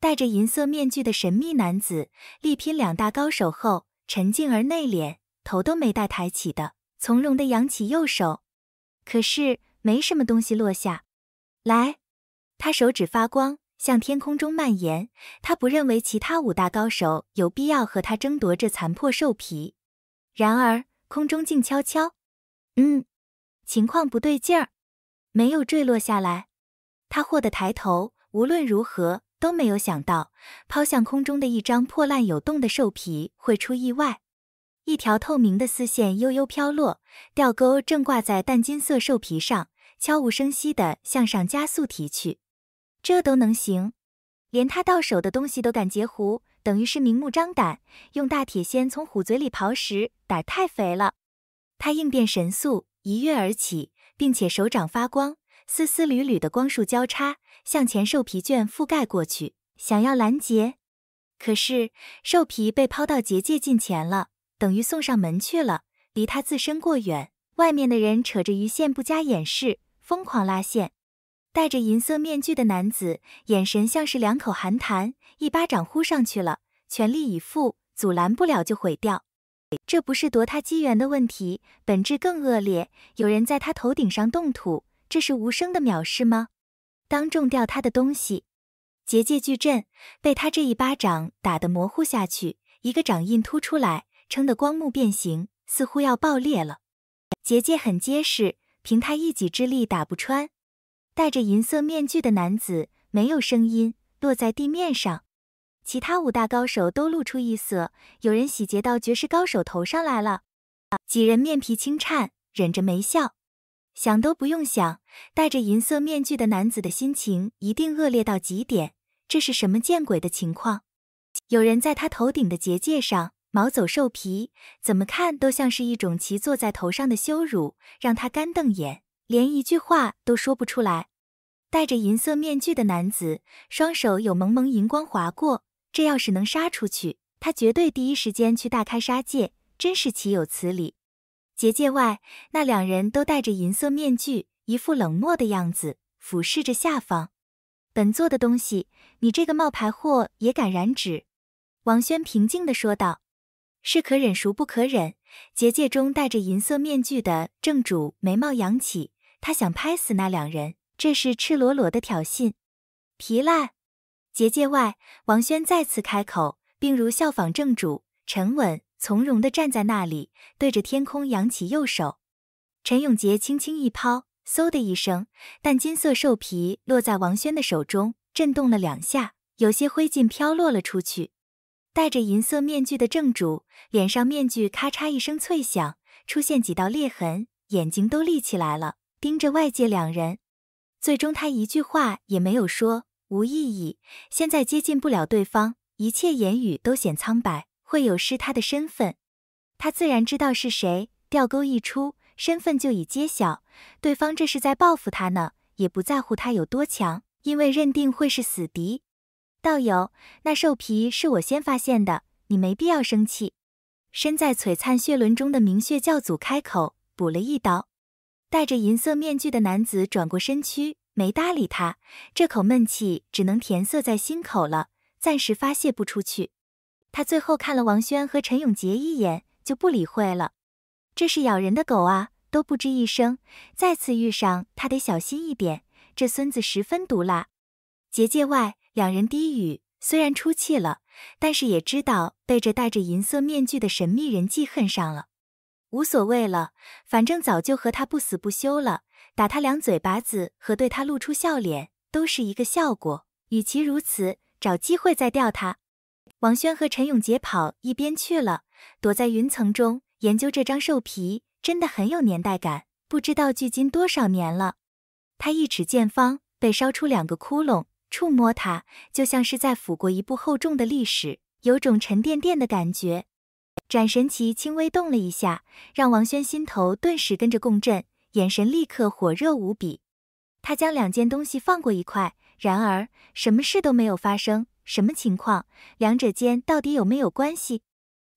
戴着银色面具的神秘男子力拼两大高手后，沉静而内敛，头都没带抬起的，从容地扬起右手。可是没什么东西落下来。他手指发光，向天空中蔓延。他不认为其他五大高手有必要和他争夺这残破兽皮。然而空中静悄悄。嗯，情况不对劲儿，没有坠落下来。他豁得抬头，无论如何。都没有想到，抛向空中的一张破烂有洞的兽皮会出意外。一条透明的丝线悠悠飘落，吊钩正挂在淡金色兽皮上，悄无声息地向上加速提去。这都能行？连他到手的东西都敢截胡，等于是明目张胆用大铁锨从虎嘴里刨食，胆太肥了。他应变神速，一跃而起，并且手掌发光。丝丝缕缕的光束交叉，向前兽皮卷覆盖过去，想要拦截，可是兽皮被抛到结界近前了，等于送上门去了。离他自身过远，外面的人扯着鱼线不加掩饰，疯狂拉线。戴着银色面具的男子，眼神像是两口寒潭，一巴掌呼上去了，全力以赴，阻拦不了就毁掉。这不是夺他机缘的问题，本质更恶劣，有人在他头顶上动土。这是无声的藐视吗？当众掉他的东西，结界巨阵被他这一巴掌打得模糊下去，一个掌印突出来，撑得光幕变形，似乎要爆裂了。结界很结实，凭他一己之力打不穿。戴着银色面具的男子没有声音，落在地面上。其他五大高手都露出异色，有人洗劫到绝世高手头上来了。几人面皮轻颤，忍着没笑。想都不用想，戴着银色面具的男子的心情一定恶劣到极点。这是什么见鬼的情况？有人在他头顶的结界上毛走兽皮，怎么看都像是一种骑坐在头上的羞辱，让他干瞪眼，连一句话都说不出来。戴着银色面具的男子双手有蒙蒙银光划过，这要是能杀出去，他绝对第一时间去大开杀戒，真是岂有此理。结界外，那两人都戴着银色面具，一副冷漠的样子，俯视着下方。本座的东西，你这个冒牌货也敢染指？王轩平静地说道。是可忍，孰不可忍？结界中戴着银色面具的正主眉毛扬起，他想拍死那两人，这是赤裸裸的挑衅。皮赖！结界外，王轩再次开口，并如效仿正主，沉稳。从容地站在那里，对着天空扬起右手。陈永杰轻轻一抛，嗖的一声，淡金色兽皮落在王轩的手中，震动了两下，有些灰烬飘落了出去。戴着银色面具的正主，脸上面具咔嚓一声脆响，出现几道裂痕，眼睛都立起来了，盯着外界。两人最终他一句话也没有说，无意义。现在接近不了对方，一切言语都显苍白。会有失他的身份，他自然知道是谁。钓钩一出，身份就已揭晓。对方这是在报复他呢，也不在乎他有多强，因为认定会是死敌。道友，那兽皮是我先发现的，你没必要生气。身在璀璨血轮中的明血教祖开口补了一刀。戴着银色面具的男子转过身躯，没搭理他。这口闷气只能填塞在心口了，暂时发泄不出去。他最后看了王轩和陈永杰一眼，就不理会了。这是咬人的狗啊，都不吱一声。再次遇上他得小心一点，这孙子十分毒辣。结界外，两人低语。虽然出气了，但是也知道被这戴着银色面具的神秘人记恨上了。无所谓了，反正早就和他不死不休了。打他两嘴巴子和对他露出笑脸都是一个效果。与其如此，找机会再钓他。王轩和陈永杰跑一边去了，躲在云层中研究这张兽皮，真的很有年代感，不知道距今多少年了。他一尺见方，被烧出两个窟窿，触摸它就像是在抚过一部厚重的历史，有种沉甸甸的感觉。斩神旗轻微动了一下，让王轩心头顿时跟着共振，眼神立刻火热无比。他将两件东西放过一块，然而什么事都没有发生。什么情况？两者间到底有没有关系？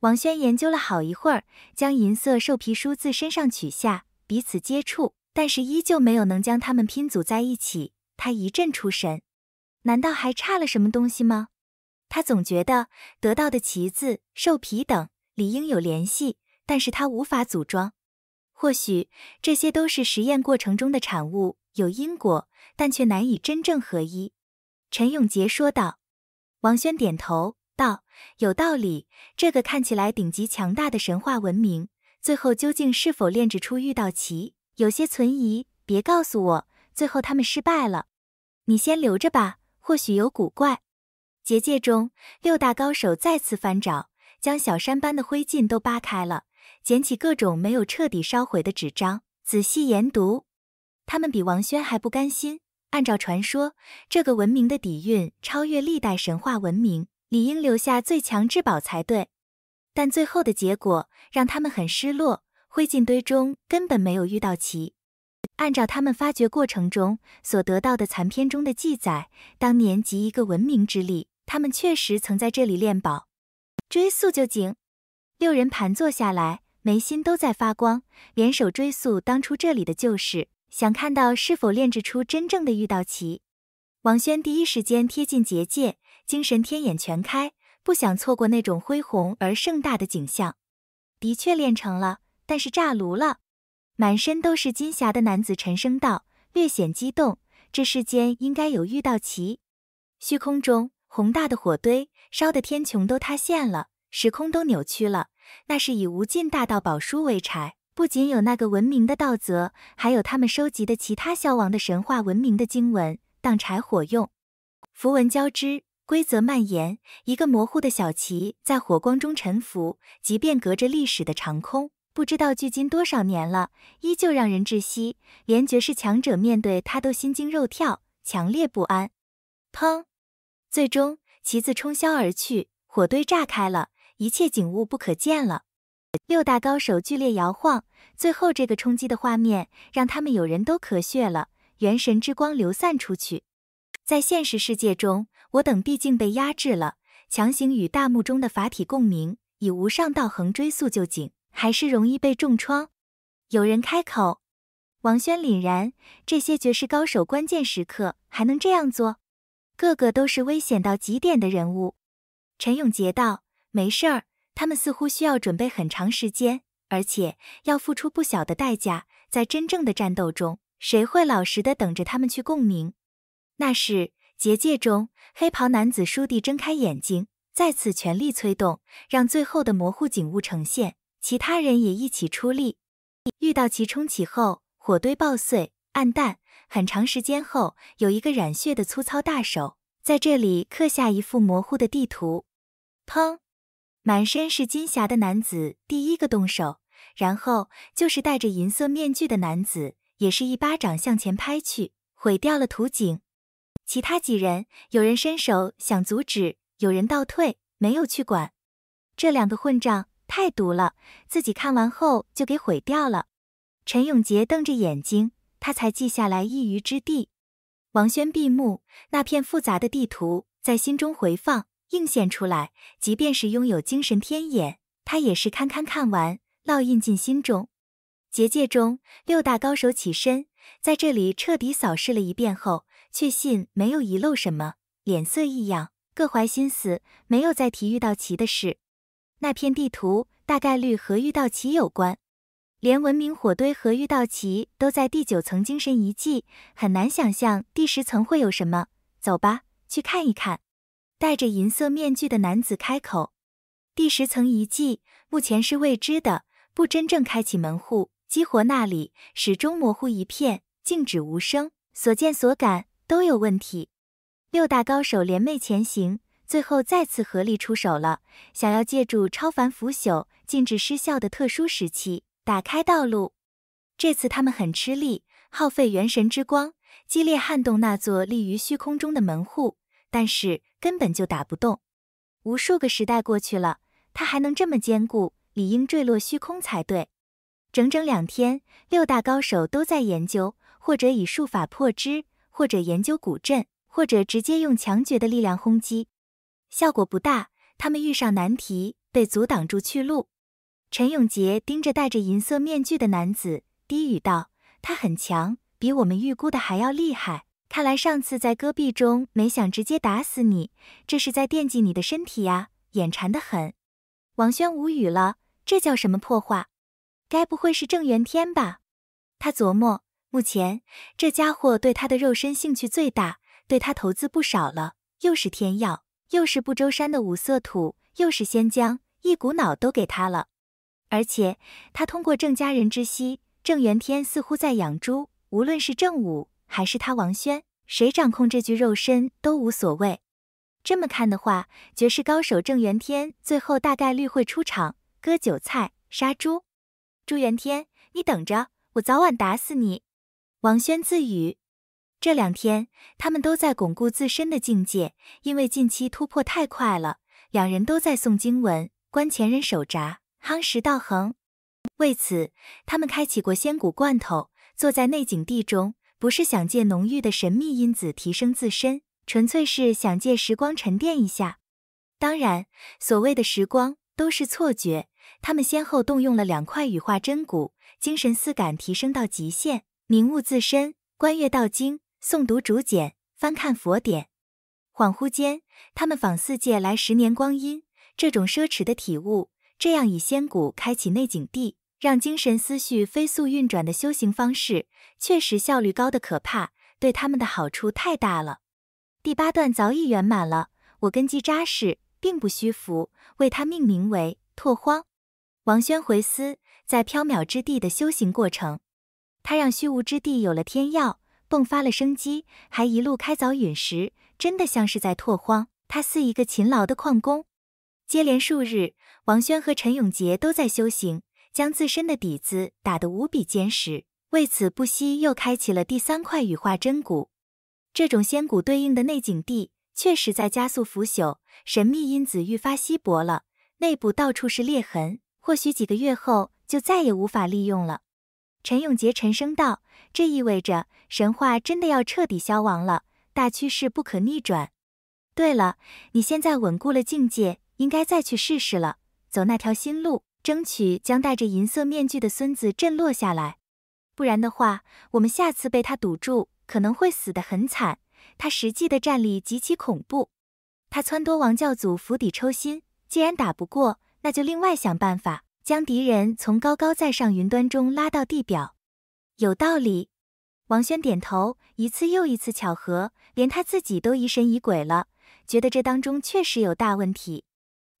王轩研究了好一会儿，将银色兽皮书自身上取下，彼此接触，但是依旧没有能将它们拼组在一起。他一阵出神，难道还差了什么东西吗？他总觉得得到的棋子、兽皮等理应有联系，但是他无法组装。或许这些都是实验过程中的产物，有因果，但却难以真正合一。陈永杰说道。王轩点头道：“有道理，这个看起来顶级强大的神话文明，最后究竟是否炼制出御道旗，有些存疑。别告诉我，最后他们失败了。你先留着吧，或许有古怪。”结界中，六大高手再次翻找，将小山般的灰烬都扒开了，捡起各种没有彻底烧毁的纸张，仔细研读。他们比王轩还不甘心。按照传说，这个文明的底蕴超越历代神话文明，理应留下最强至宝才对。但最后的结果让他们很失落，灰烬堆中根本没有遇到奇。按照他们发掘过程中所得到的残片中的记载，当年集一个文明之力，他们确实曾在这里炼宝。追溯旧景，六人盘坐下来，眉心都在发光，联手追溯当初这里的旧事。想看到是否炼制出真正的玉道奇，王轩第一时间贴近结界，精神天眼全开，不想错过那种恢宏而盛大的景象。的确炼成了，但是炸炉了。满身都是金霞的男子沉声道，略显激动。这世间应该有玉道奇。虚空中，宏大的火堆烧得天穹都塌陷了，时空都扭曲了。那是以无尽大道宝书为柴。不仅有那个文明的道则，还有他们收集的其他消亡的神话文明的经文当柴火用，符文交织，规则蔓延，一个模糊的小旗在火光中沉浮，即便隔着历史的长空，不知道距今多少年了，依旧让人窒息，连绝世强者面对他都心惊肉跳，强烈不安。砰！最终，旗子冲霄而去，火堆炸开了，一切景物不可见了。六大高手剧烈摇晃，最后这个冲击的画面让他们有人都咳血了。元神之光流散出去，在现实世界中，我等毕竟被压制了，强行与大墓中的法体共鸣，以无上道横追溯旧景，还是容易被重创。有人开口，王轩凛然：这些绝世高手关键时刻还能这样做，个个都是危险到极点的人物。陈永杰道：“没事儿。”他们似乎需要准备很长时间，而且要付出不小的代价。在真正的战斗中，谁会老实的等着他们去共鸣？那是结界中，黑袍男子舒蒂睁开眼睛，再次全力催动，让最后的模糊景物呈现。其他人也一起出力，遇到其冲起后，火堆爆碎，暗淡。很长时间后，有一个染血的粗糙大手在这里刻下一幅模糊的地图。砰。满身是金霞的男子第一个动手，然后就是戴着银色面具的男子，也是一巴掌向前拍去，毁掉了图景。其他几人，有人伸手想阻止，有人倒退，没有去管。这两个混账太毒了，自己看完后就给毁掉了。陈永杰瞪着眼睛，他才记下来一隅之地。王轩闭目，那片复杂的地图在心中回放。映现出来，即便是拥有精神天眼，他也是堪堪看完，烙印进心中。结界中，六大高手起身，在这里彻底扫视了一遍后，确信没有遗漏什么，脸色异样，各怀心思，没有再提遇到奇的事。那片地图大概率和遇到奇有关，连文明火堆和遇到奇都在第九层精神遗迹，很难想象第十层会有什么。走吧，去看一看。戴着银色面具的男子开口：“第十层遗迹目前是未知的，不真正开启门户，激活那里始终模糊一片，静止无声，所见所感都有问题。六大高手联袂前行，最后再次合力出手了，想要借助超凡腐朽、静止失效的特殊时期打开道路。这次他们很吃力，耗费元神之光，激烈撼动那座立于虚空中的门户，但是……”根本就打不动。无数个时代过去了，它还能这么坚固，理应坠落虚空才对。整整两天，六大高手都在研究，或者以术法破之，或者研究古阵，或者直接用强绝的力量轰击，效果不大。他们遇上难题，被阻挡住去路。陈永杰盯着戴着银色面具的男子，低语道：“他很强，比我们预估的还要厉害。”看来上次在戈壁中没想直接打死你，这是在惦记你的身体呀，眼馋得很。王轩无语了，这叫什么破话？该不会是郑元天吧？他琢磨，目前这家伙对他的肉身兴趣最大，对他投资不少了，又是天药，又是不周山的五色土，又是仙浆，一股脑都给他了。而且他通过郑家人之息，郑元天似乎在养猪，无论是正午。还是他王轩，谁掌控这具肉身都无所谓。这么看的话，绝世高手郑元天最后大概率会出场，割韭菜，杀猪。朱元天，你等着，我早晚打死你！王轩自语。这两天他们都在巩固自身的境界，因为近期突破太快了，两人都在诵经文、观前人手札、夯实道恒。为此，他们开启过仙骨罐头，坐在内景地中。不是想借浓郁的神秘因子提升自身，纯粹是想借时光沉淀一下。当然，所谓的时光都是错觉。他们先后动用了两块羽化真骨，精神四感提升到极限，明悟自身，观阅道经，诵读竹简，翻看佛典。恍惚间，他们仿似借来十年光阴，这种奢侈的体悟，这样以仙骨开启内景地。让精神思绪飞速运转的修行方式，确实效率高的可怕，对他们的好处太大了。第八段早已圆满了，我根基扎实，并不虚浮，为它命名为拓荒。王轩回思在缥缈之地的修行过程，他让虚无之地有了天药，迸发了生机，还一路开凿陨石，真的像是在拓荒。他似一个勤劳的矿工。接连数日，王轩和陈永杰都在修行。将自身的底子打得无比坚实，为此不惜又开启了第三块羽化真骨。这种仙骨对应的内景地，确实在加速腐朽，神秘因子愈发稀薄了，内部到处是裂痕，或许几个月后就再也无法利用了。陈永杰沉声道：“这意味着神话真的要彻底消亡了，大趋势不可逆转。对了，你现在稳固了境界，应该再去试试了，走那条新路。”争取将戴着银色面具的孙子震落下来，不然的话，我们下次被他堵住可能会死得很惨。他实际的战力极其恐怖，他撺掇王教祖釜底抽薪，既然打不过，那就另外想办法将敌人从高高在上云端中拉到地表。有道理，王轩点头。一次又一次巧合，连他自己都疑神疑鬼了，觉得这当中确实有大问题。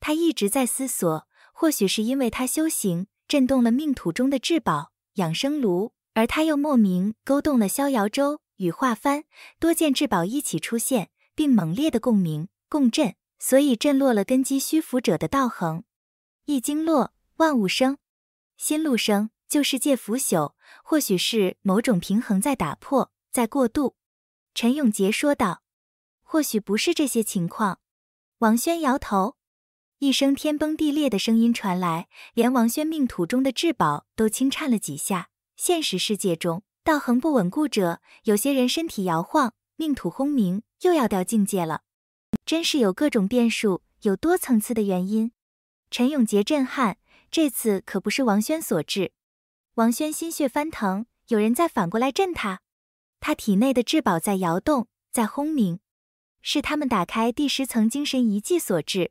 他一直在思索。或许是因为他修行震动了命土中的至宝养生炉，而他又莫名勾动了逍遥舟、与化幡多件至宝一起出现，并猛烈的共鸣共振，所以震落了根基虚浮者的道恒。一经落，万物生，心路生，旧世界腐朽。或许是某种平衡在打破，在过渡。陈永杰说道：“或许不是这些情况。”王轩摇头。一声天崩地裂的声音传来，连王轩命土中的至宝都轻颤了几下。现实世界中，道恒不稳固者，有些人身体摇晃，命土轰鸣，又要掉境界了。真是有各种变数，有多层次的原因。陈永杰震撼，这次可不是王轩所致。王轩心血翻腾，有人在反过来震他，他体内的至宝在摇动，在轰鸣，是他们打开第十层精神遗迹所致。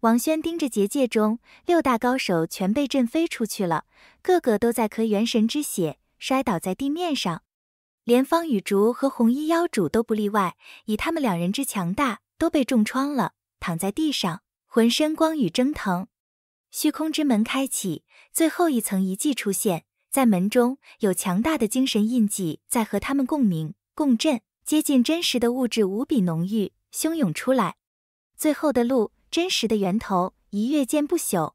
王轩盯着结界中，六大高手全被震飞出去了，个个都在咳元神之血，摔倒在地面上。连方雨竹和红衣妖主都不例外，以他们两人之强大，都被重创了，躺在地上，浑身光雨蒸腾。虚空之门开启，最后一层遗迹出现在门中，有强大的精神印记在和他们共鸣共振，接近真实的物质无比浓郁，汹涌出来。最后的路。真实的源头，一跃见不朽。